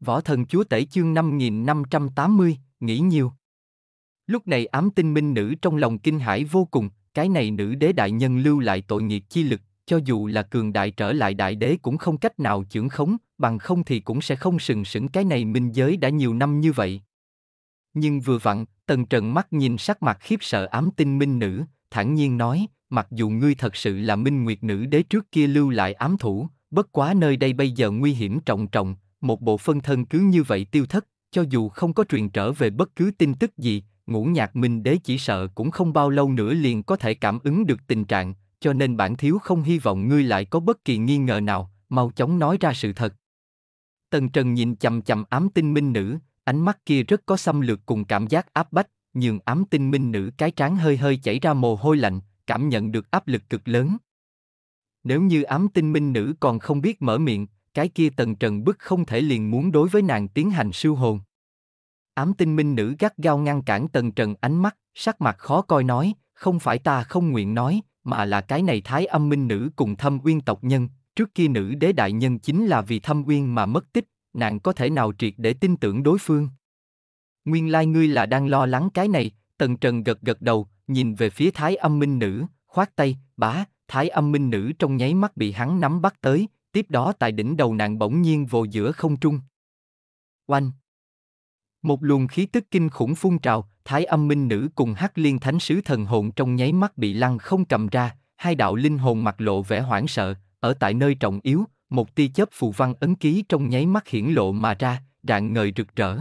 Võ thần chúa tể chương 5580, nghĩ nhiều. Lúc này ám tinh minh nữ trong lòng kinh hãi vô cùng, cái này nữ đế đại nhân lưu lại tội nghiệp chi lực, cho dù là cường đại trở lại đại đế cũng không cách nào chưởng khống, bằng không thì cũng sẽ không sừng sững cái này minh giới đã nhiều năm như vậy. Nhưng vừa vặn, tần trần mắt nhìn sắc mặt khiếp sợ ám tinh minh nữ, thản nhiên nói, mặc dù ngươi thật sự là minh nguyệt nữ đế trước kia lưu lại ám thủ, bất quá nơi đây bây giờ nguy hiểm trọng trọng, một bộ phân thân cứ như vậy tiêu thất, cho dù không có truyền trở về bất cứ tin tức gì, ngũ nhạc minh đế chỉ sợ cũng không bao lâu nữa liền có thể cảm ứng được tình trạng, cho nên bản thiếu không hy vọng ngươi lại có bất kỳ nghi ngờ nào, mau chóng nói ra sự thật. Tần Trần nhìn chầm chầm ám tinh minh nữ, ánh mắt kia rất có xâm lược cùng cảm giác áp bách, nhường ám tinh minh nữ cái trán hơi hơi chảy ra mồ hôi lạnh, cảm nhận được áp lực cực lớn. Nếu như ám tinh minh nữ còn không biết mở miệng, cái kia tần trần bức không thể liền muốn đối với nàng tiến hành siêu hồn. Ám tinh minh nữ gắt gao ngăn cản tần trần ánh mắt, sắc mặt khó coi nói, không phải ta không nguyện nói, mà là cái này thái âm minh nữ cùng thâm uyên tộc nhân, trước kia nữ đế đại nhân chính là vì thâm uyên mà mất tích, nàng có thể nào triệt để tin tưởng đối phương. Nguyên lai ngươi là đang lo lắng cái này, tần trần gật gật đầu, nhìn về phía thái âm minh nữ, khoát tay, bá, thái âm minh nữ trong nháy mắt bị hắn nắm bắt tới, tiếp đó tại đỉnh đầu nàng bỗng nhiên vồ giữa không trung. Oanh! Một luồng khí tức kinh khủng phun trào, Thái Âm Minh Nữ cùng Hắc Liên Thánh sứ thần hồn trong nháy mắt bị lăng không cầm ra, hai đạo linh hồn mặt lộ vẻ hoảng sợ, ở tại nơi trọng yếu, một tia chớp phù văn ấn ký trong nháy mắt hiển lộ mà ra, rạng ngời rực rỡ.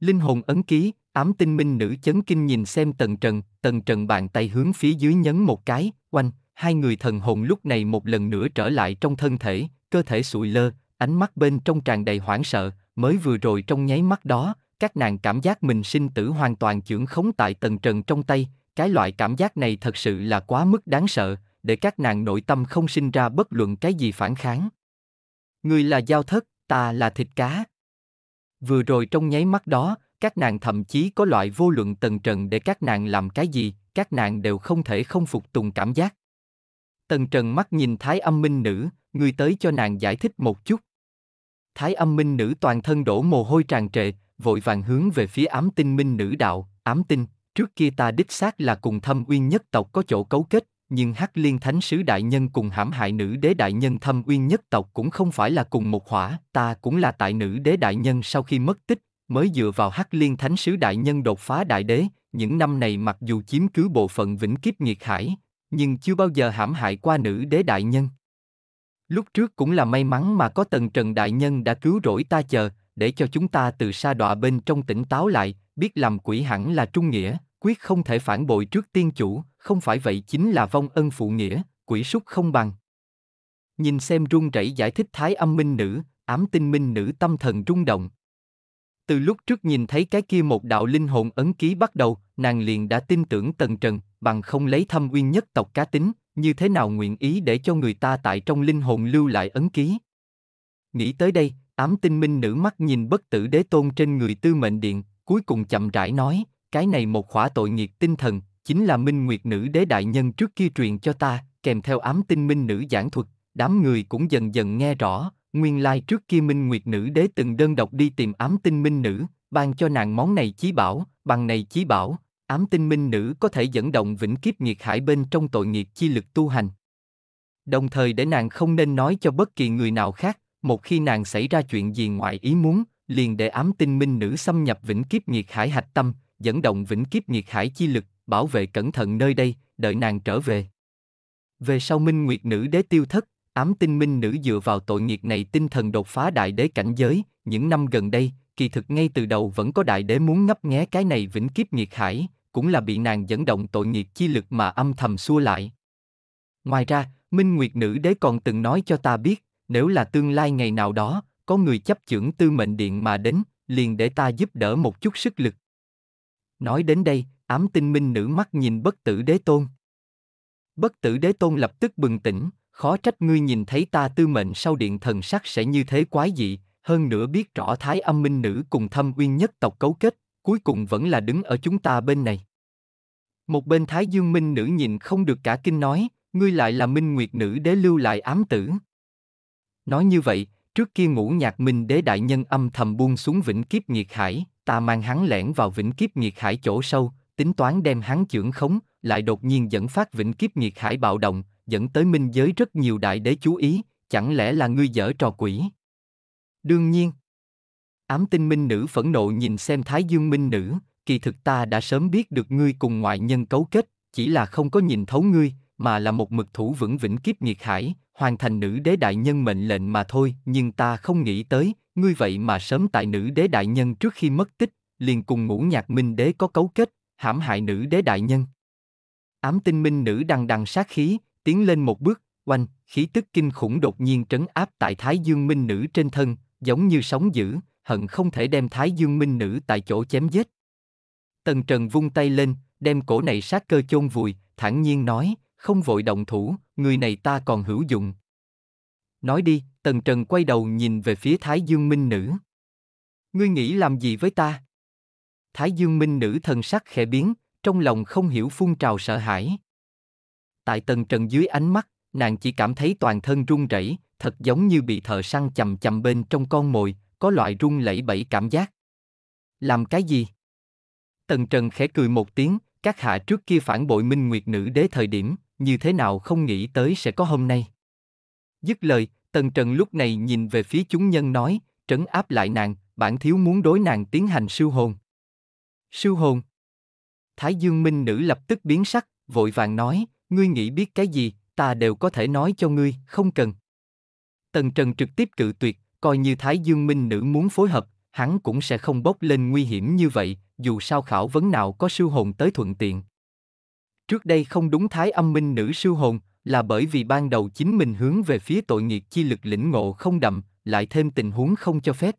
Linh hồn ấn ký, ám tinh minh nữ chấn kinh nhìn xem tần trần, tần trần bàn tay hướng phía dưới nhấn một cái, oanh, hai người thần hồn lúc này một lần nữa trở lại trong thân thể, cơ thể sụi lơ, ánh mắt bên trong tràn đầy hoảng sợ, mới vừa rồi trong nháy mắt đó, các nàng cảm giác mình sinh tử hoàn toàn chưởng khống tại tầng trần trong tay, cái loại cảm giác này thật sự là quá mức đáng sợ, để các nàng nội tâm không sinh ra bất luận cái gì phản kháng. Người là giao thất, ta là thịt cá. Vừa rồi trong nháy mắt đó, các nàng thậm chí có loại vô luận tầng trần để các nàng làm cái gì, các nàng đều không thể không phục tùng cảm giác. Tần Trần mắt nhìn Thái Âm Minh Nữ, người tới cho nàng giải thích một chút. Thái Âm Minh Nữ toàn thân đổ mồ hôi tràn trề, vội vàng hướng về phía Ám Tinh Minh Nữ đạo, Ám Tinh, trước kia ta đích xác là cùng Thâm Uyên nhất tộc có chỗ cấu kết, nhưng Hắc Liên Thánh sứ đại nhân cùng hãm hại nữ đế đại nhân Thâm Uyên nhất tộc cũng không phải là cùng một hỏa, ta cũng là tại nữ đế đại nhân sau khi mất tích, mới dựa vào Hắc Liên Thánh sứ đại nhân đột phá đại đế, những năm này mặc dù chiếm cứ bộ phận vĩnh kiếp nghiệt hải, nhưng chưa bao giờ hãm hại qua nữ đế đại nhân. Lúc trước cũng là may mắn mà có tần trần đại nhân đã cứu rỗi ta chờ, để cho chúng ta từ xa đọa bên trong tỉnh táo lại, biết làm quỷ hẳn là trung nghĩa, quyết không thể phản bội trước tiên chủ, không phải vậy chính là vong ân phụ nghĩa, quỷ súc không bằng. Nhìn xem run rẩy giải thích thái âm minh nữ, ám tinh minh nữ tâm thần rung động. Từ lúc trước nhìn thấy cái kia một đạo linh hồn ấn ký bắt đầu, nàng liền đã tin tưởng tần trần, bằng không lấy thâm uyên nhất tộc cá tính, như thế nào nguyện ý để cho người ta tại trong linh hồn lưu lại ấn ký. Nghĩ tới đây, ám tinh minh nữ mắt nhìn bất tử đế tôn trên người tư mệnh điện, cuối cùng chậm rãi nói, cái này một khỏa tội nghiệt tinh thần, chính là minh nguyệt nữ đế đại nhân trước kia truyền cho ta, kèm theo ám tinh minh nữ giảng thuật, đám người cũng dần dần nghe rõ, nguyên lai trước kia minh nguyệt nữ đế từng đơn độc đi tìm ám tinh minh nữ, ban cho nàng món này chí bảo, bằng này chí bảo, ám tinh minh nữ có thể dẫn động vĩnh kiếp nghiệt hải bên trong tội nghiệp chi lực tu hành. Đồng thời để nàng không nên nói cho bất kỳ người nào khác, một khi nàng xảy ra chuyện gì ngoài ý muốn, liền để ám tinh minh nữ xâm nhập vĩnh kiếp nghiệt hải hạch tâm, dẫn động vĩnh kiếp nghiệt hải chi lực, bảo vệ cẩn thận nơi đây, đợi nàng trở về. Về sau minh nguyệt nữ đế tiêu thất, ám tinh minh nữ dựa vào tội nghiệt này tinh thần đột phá đại đế cảnh giới, những năm gần đây, kỳ thực ngay từ đầu vẫn có đại đế muốn ngấp nghé cái này vĩnh kiếp nghiệt hải, cũng là bị nàng dẫn động tội nghiệp chi lực mà âm thầm xua lại. Ngoài ra, Minh Nguyệt Nữ Đế còn từng nói cho ta biết, nếu là tương lai ngày nào đó, có người chấp chưởng tư mệnh điện mà đến, liền để ta giúp đỡ một chút sức lực. Nói đến đây, ám tinh minh nữ mắt nhìn bất tử đế tôn. Bất tử đế tôn lập tức bừng tỉnh, khó trách ngươi nhìn thấy ta tư mệnh sau điện thần sắc sẽ như thế quái dị, hơn nữa biết rõ thái âm minh nữ cùng thâm uyên nhất tộc cấu kết, cuối cùng vẫn là đứng ở chúng ta bên này. Một bên Thái Dương Minh nữ nhìn không được cả kinh nói, ngươi lại là Minh Nguyệt nữ đế lưu lại ám tử. Nói như vậy, trước kia ngũ nhạc Minh đế đại nhân âm thầm buông xuống vĩnh kiếp nghiệt hải, ta mang hắn lẻn vào vĩnh kiếp nghiệt hải chỗ sâu, tính toán đem hắn chưởng khống, lại đột nhiên dẫn phát vĩnh kiếp nghiệt hải bạo động, dẫn tới minh giới rất nhiều đại đế chú ý, chẳng lẽ là ngươi dở trò quỷ? Đương nhiên, ám tinh minh nữ phẫn nộ nhìn xem thái dương minh nữ, kỳ thực ta đã sớm biết được ngươi cùng ngoại nhân cấu kết, chỉ là không có nhìn thấu ngươi, mà là một mực thủ vững vĩnh kiếp nghiệt hải, hoàn thành nữ đế đại nhân mệnh lệnh mà thôi, nhưng ta không nghĩ tới, ngươi vậy mà sớm tại nữ đế đại nhân trước khi mất tích, liền cùng ngũ nhạc minh đế có cấu kết, hãm hại nữ đế đại nhân. Ám tinh minh nữ đằng đằng sát khí, tiến lên một bước, oanh, khí tức kinh khủng đột nhiên trấn áp tại thái dương minh nữ trên thân, giống như sóng dữ, hận không thể đem Thái Dương Minh Nữ tại chỗ chém giết. Tần Trần vung tay lên, đem cổ này sát cơ chôn vùi, thản nhiên nói, không vội động thủ, người này ta còn hữu dụng. Nói đi, Tần Trần quay đầu nhìn về phía Thái Dương Minh Nữ. Ngươi nghĩ làm gì với ta? Thái Dương Minh Nữ thần sắc khẽ biến, trong lòng không hiểu phun trào sợ hãi. Tại Tần Trần dưới ánh mắt, nàng chỉ cảm thấy toàn thân run rẩy, thật giống như bị thợ săn chầm chầm bên trong con mồi, có loại rung lẩy bẩy cảm giác. Làm cái gì? Tần Trần khẽ cười một tiếng, các hạ trước kia phản bội Minh Nguyệt Nữ đế thời điểm, như thế nào không nghĩ tới sẽ có hôm nay. Dứt lời, Tần Trần lúc này nhìn về phía chúng nhân nói, trấn áp lại nàng, bản thiếu muốn đối nàng tiến hành siêu hồn. Siêu hồn? Thái Dương Minh Nữ lập tức biến sắc, vội vàng nói, ngươi nghĩ biết cái gì, ta đều có thể nói cho ngươi, không cần. Tần Trần trực tiếp cự tuyệt, coi như Thái Dương Minh Nữ muốn phối hợp, hắn cũng sẽ không bốc lên nguy hiểm như vậy, dù sao khảo vấn nào có siêu hồn tới thuận tiện. Trước đây không đúng Thái Âm Minh Nữ siêu hồn, là bởi vì ban đầu chính mình hướng về phía tội nghiệp chi lực lĩnh ngộ không đậm, lại thêm tình huống không cho phép.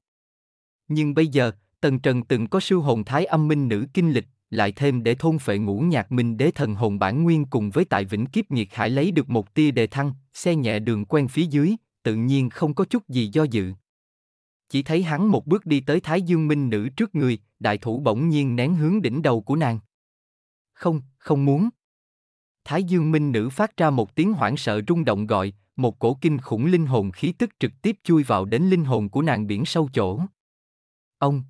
Nhưng bây giờ, Tần Trần từng có siêu hồn Thái Âm Minh Nữ kinh lịch, lại thêm để thôn phệ ngũ nhạc minh đế thần hồn bản nguyên cùng với tại vĩnh kiếp nghiệt hải lấy được một tia đề thăng, xe nhẹ đường quen phía dưới, tự nhiên không có chút gì do dự. Chỉ thấy hắn một bước đi tới Thái Dương Minh Nữ trước người, đại thủ bỗng nhiên nén hướng đỉnh đầu của nàng. Không, không muốn. Thái Dương Minh Nữ phát ra một tiếng hoảng sợ rung động gọi, một cổ kinh khủng linh hồn khí tức trực tiếp chui vào đến linh hồn của nàng biển sâu chỗ. Ông.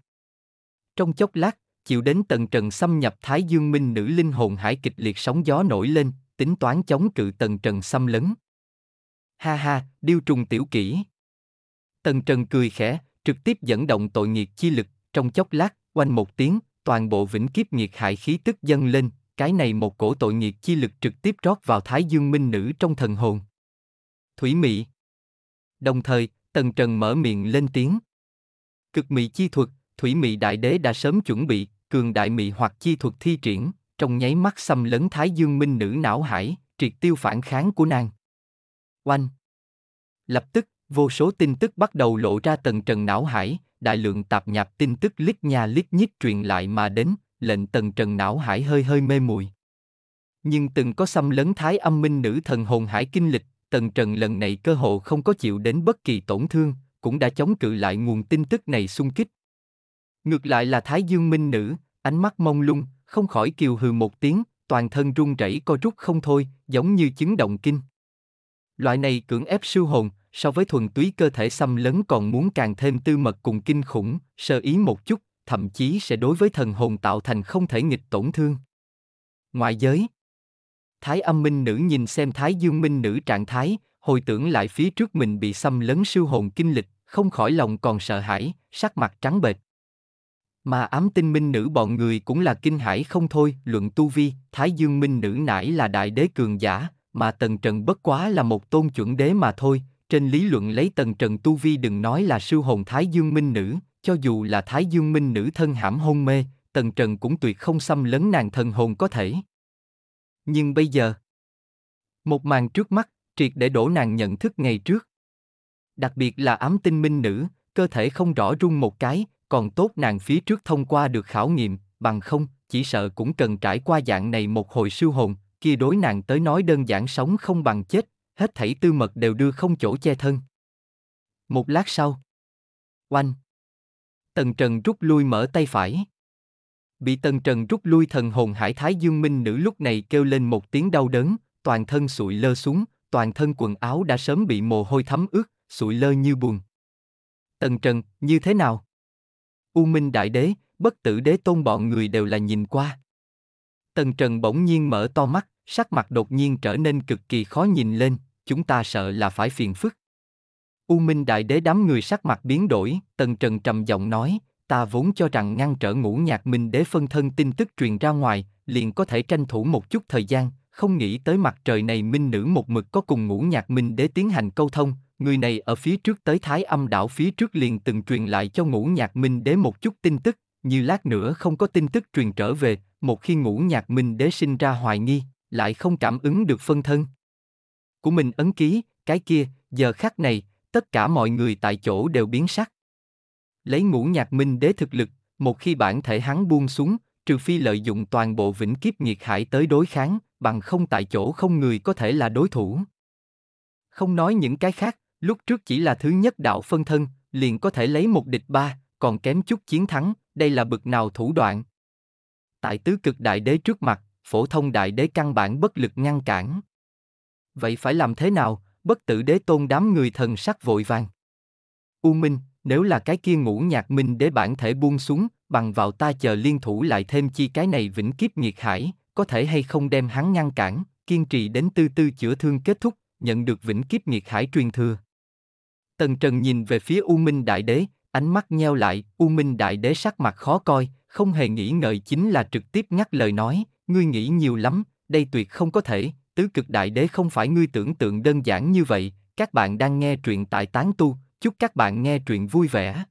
Trong chốc lát, chịu đến tầng trần xâm nhập Thái Dương Minh Nữ linh hồn hải kịch liệt sóng gió nổi lên, tính toán chống cự tầng trần xâm lấn. Ha ha, điêu trùng tiểu kỹ. Tần Trần cười khẽ, trực tiếp dẫn động tội nghiệt chi lực, trong chốc lát, quanh một tiếng, toàn bộ vĩnh kiếp nghiệt hại khí tức dâng lên, cái này một cổ tội nghiệt chi lực trực tiếp rót vào Thái Dương Minh Nữ trong thần hồn. Thủy Mị Đồng thời, Tần Trần mở miệng lên tiếng. Cực Mị chi thuật, Thủy Mị Đại Đế đã sớm chuẩn bị, cường đại mị hoặc chi thuật thi triển, trong nháy mắt xâm lấn Thái Dương Minh Nữ não hải, triệt tiêu phản kháng của nàng. Oanh! Lập tức, vô số tin tức bắt đầu lộ ra tầng trần não hải, đại lượng tạp nhạp tin tức lít nhà lít nhít truyền lại mà đến, lệnh tầng trần não hải hơi hơi mê muội. Nhưng từng có xâm lấn thái âm minh nữ thần hồn hải kinh lịch, tầng trần lần này cơ hồ không có chịu đến bất kỳ tổn thương, cũng đã chống cự lại nguồn tin tức này xung kích. Ngược lại là thái dương minh nữ, ánh mắt mông lung, không khỏi kiều hừ một tiếng, toàn thân run rẩy co rút không thôi, giống như chứng động kinh. Loại này cưỡng ép siêu hồn, so với thuần túy cơ thể xâm lấn còn muốn càng thêm tư mật cùng kinh khủng, sơ ý một chút, thậm chí sẽ đối với thần hồn tạo thành không thể nghịch tổn thương. Ngoại giới Thái âm minh nữ nhìn xem thái dương minh nữ trạng thái, hồi tưởng lại phía trước mình bị xâm lấn siêu hồn kinh lịch, không khỏi lòng còn sợ hãi, sắc mặt trắng bệch. Mà ám tinh minh nữ bọn người cũng là kinh hãi không thôi, luận tu vi, thái dương minh nữ nãy là đại đế cường giả, mà Tần Trần bất quá là một tôn chuẩn đế mà thôi, trên lý luận lấy Tần Trần tu vi đừng nói là siêu hồn Thái Dương Minh Nữ, cho dù là Thái Dương Minh Nữ thân hãm hôn mê, Tần Trần cũng tuyệt không xâm lấn nàng thần hồn có thể. Nhưng bây giờ, một màn trước mắt, triệt để đổ nàng nhận thức ngày trước. Đặc biệt là ám tinh minh nữ, cơ thể không rõ rung một cái, còn tốt nàng phía trước thông qua được khảo nghiệm, bằng không, chỉ sợ cũng cần trải qua dạng này một hồi siêu hồn, kia đối nàng tới nói đơn giản sống không bằng chết, hết thảy tư mật đều đưa không chỗ che thân. Một lát sau. Oanh. Tần Trần rút lui mở tay phải. Bị Tần Trần rút lui thần hồn hải thái dương minh nữ lúc này kêu lên một tiếng đau đớn, toàn thân sụi lơ xuống, toàn thân quần áo đã sớm bị mồ hôi thấm ướt, sụi lơ như buồn. Tần Trần, như thế nào? U Minh Đại Đế, bất tử đế tôn bọn người đều là nhìn qua. Tần Trần bỗng nhiên mở to mắt sắc mặt đột nhiên trở nên cực kỳ khó nhìn lên, chúng ta sợ là phải phiền phức. U Minh Đại Đế đám người sắc mặt biến đổi, Tần Trần trầm giọng nói, ta vốn cho rằng ngăn trở ngũ nhạc Minh Đế phân thân tin tức truyền ra ngoài, liền có thể tranh thủ một chút thời gian, không nghĩ tới mặt trời này Minh Nữ một mực có cùng ngũ nhạc Minh Đế tiến hành câu thông, người này ở phía trước tới Thái Âm đảo phía trước liền từng truyền lại cho ngũ nhạc Minh Đế một chút tin tức, như lát nữa không có tin tức truyền trở về, một khi ngũ nhạc Minh Đế sinh ra hoài nghi, lại không cảm ứng được phân thân của mình ấn ký, cái kia, giờ khắc này, tất cả mọi người tại chỗ đều biến sắc. Lấy ngũ nhạc minh đế thực lực, một khi bản thể hắn buông xuống, trừ phi lợi dụng toàn bộ vĩnh kiếp nghiệt hải tới đối kháng, bằng không tại chỗ không người có thể là đối thủ. Không nói những cái khác, lúc trước chỉ là thứ nhất đạo phân thân, liền có thể lấy một địch ba, còn kém chút chiến thắng, đây là bực nào thủ đoạn. Tại tứ cực đại đế trước mặt, phổ thông đại đế căn bản bất lực ngăn cản. Vậy phải làm thế nào, bất tử đế tôn đám người thần sắc vội vàng. U Minh, nếu là cái kia ngũ nhạc minh để bản thể buông xuống, bằng vào ta chờ liên thủ lại thêm chi cái này vĩnh kiếp nhiệt hải, có thể hay không đem hắn ngăn cản, kiên trì đến tư tư chữa thương kết thúc, nhận được vĩnh kiếp nhiệt hải truyền thừa. Tần Trần nhìn về phía U Minh Đại Đế, ánh mắt nheo lại, U Minh Đại Đế sắc mặt khó coi, không hề nghĩ ngợi chính là trực tiếp ngắt lời nói, ngươi nghĩ nhiều lắm, đây tuyệt không có thể, tứ cực đại đế không phải ngươi tưởng tượng đơn giản như vậy, các bạn đang nghe truyện tại tán tu, chúc các bạn nghe truyện vui vẻ.